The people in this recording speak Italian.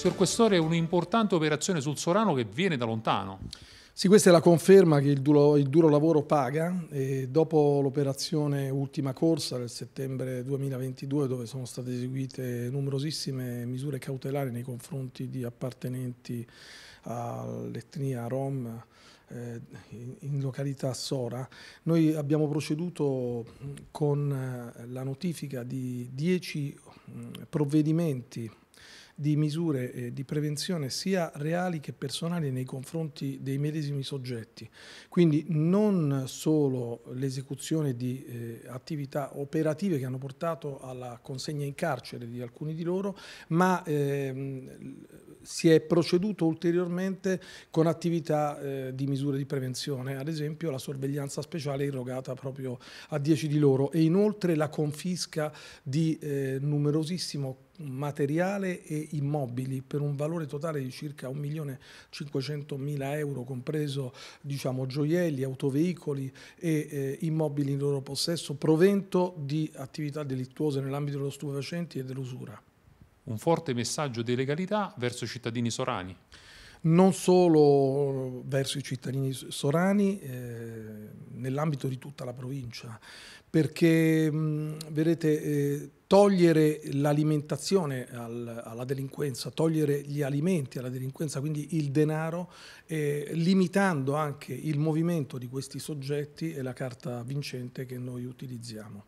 Signor Questore, un'importante operazione sul Sorano che viene da lontano. Sì, questa è la conferma che il duro, il duro lavoro paga e dopo l'operazione ultima corsa del settembre 2022 dove sono state eseguite numerosissime misure cautelari nei confronti di appartenenti all'etnia Rom eh, in località Sora, noi abbiamo proceduto con eh, la notifica di dieci provvedimenti di misure eh, di prevenzione sia reali che personali nei confronti dei medesimi soggetti. Quindi non solo l'esecuzione di eh, attività operative che hanno portato alla consegna in carcere di alcuni di loro, ma ehm, si è proceduto ulteriormente con attività eh, di misure di prevenzione, ad esempio la sorveglianza speciale irrogata proprio a 10 di loro e inoltre la confisca di eh, numerosissimo materiale e immobili per un valore totale di circa 1.500.000 euro, compreso diciamo, gioielli, autoveicoli e eh, immobili in loro possesso, provento di attività delittuose nell'ambito dello stupefacenti e dell'usura un forte messaggio di legalità verso i cittadini sorani. Non solo eh, verso i cittadini sorani, eh, nell'ambito di tutta la provincia, perché mh, mm, vedete, eh, togliere l'alimentazione al, alla delinquenza, togliere gli alimenti alla delinquenza, quindi il denaro, eh, limitando anche il movimento di questi soggetti è la carta vincente che noi utilizziamo.